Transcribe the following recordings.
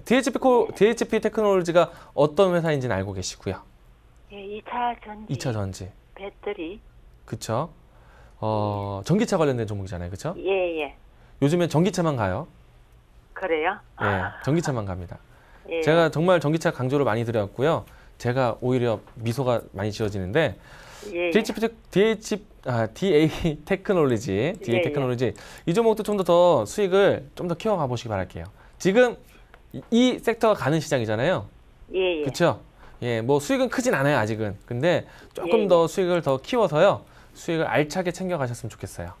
DHP, 코, DHP 테크놀로지가 어떤 회사인지는 알고 계시고요. 예, 2차 전지. 2차 전지. 배터리. 그쵸. 어, 전기차 관련된 종목이잖아요. 그쵸? 예, 예. 요즘엔 전기차만 가요. 그래요? 예, 전기차만 갑니다. 예. 제가 정말 전기차 강조를 많이 드렸고요. 제가 오히려 미소가 많이 지어지는데 예, 예. DHP, DHP 아, DA 테크놀로지, DA 예, 예. 테크놀로지 이 종목도 좀 더 더 수익을 좀 더 키워가 보시기 바랄게요. 지금 이 섹터가 가는 시장이잖아요. 예, 예. 그렇죠? 예, 뭐 수익은 크진 않아요, 아직은. 근데 조금 예, 예. 더 수익을 더 키워서요. 수익을 알차게 챙겨 가셨으면 좋겠어요.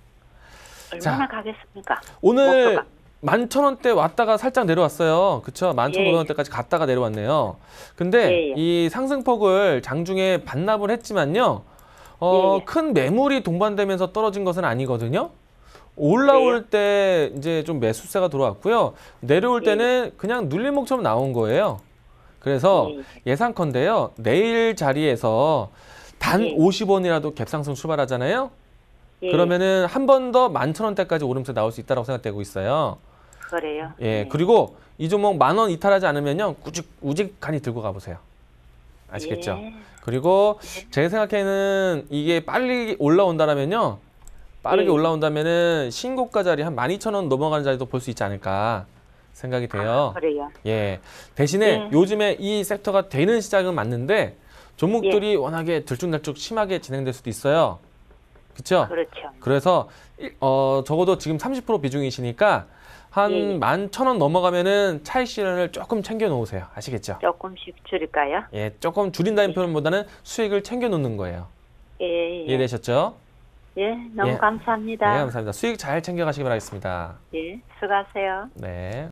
얼마나 자, 가겠습니까? 오늘 만 천 원대 왔다가 살짝 내려왔어요. 그쵸? 만천 오백 원대까지 예, 예. 갔다가 내려왔네요. 근데 이 상승폭을 장중에 반납을 했지만요. 어, 큰 매물이 동반되면서 떨어진 것은 아니거든요. 올라올 네. 때 이제 좀 매수세가 들어왔고요. 내려올 네. 때는 그냥 눌린목처럼 나온 거예요. 그래서 네. 예상컨대요. 내일 자리에서 단 50원이라도 갭상승 출발하잖아요. 네. 그러면은 한 번 더1 1 0 0 0 원대까지 오름세 나올 수 있다고 생각되고 있어요. 그래요. 예, 그리고 이 종목 만원 이탈하지 않으면요. 꾸직 우직간이 들고 가보세요. 아시겠죠? 예. 그리고 제 생각에는 이게 빨리 올라온다라면요. 빠르게 네. 올라온다면은 신고가 자리 한 12,000원 넘어가는 자리도 볼 수 있지 않을까 생각이 아, 돼요. 아, 그래요. 예. 대신에 네. 요즘에 이 섹터가 되는 시장은 맞는데 종목들이 예. 워낙에 들쭉날쭉 심하게 진행될 수도 있어요. 그렇죠? 그렇죠. 그래서 어 적어도 지금 30% 비중이시니까 한 예. 11,000원 예. 넘어가면은 차익 실현을 조금 챙겨 놓으세요. 아시겠죠? 조금씩 줄일까요? 예, 조금 줄인다는 예. 표현보다는 수익을 챙겨 놓는 거예요. 예. 예. 이해되셨죠? 예, 너무 예. 감사합니다. 네, 감사합니다. 수익 잘 챙겨가시기 바라겠습니다. 예, 수고하세요. 네.